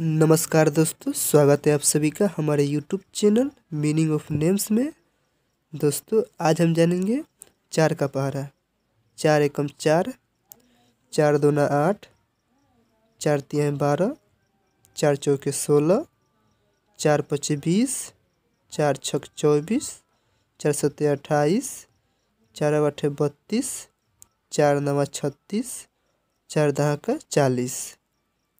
नमस्कार दोस्तों स्वागत है आप सभी का हमारे YouTube channel meaning of names में दोस्तों आज हम जानेंगे चार का पहरा चार एकम चार चार दो न आठ चार तीन बारह चार चौके सोलह चार पचे बीस चार छक चौबीस चार सत्ते अट्ठाईस चार आठ बत्तीस चार नवा छत्तीस चार दहा का चालीस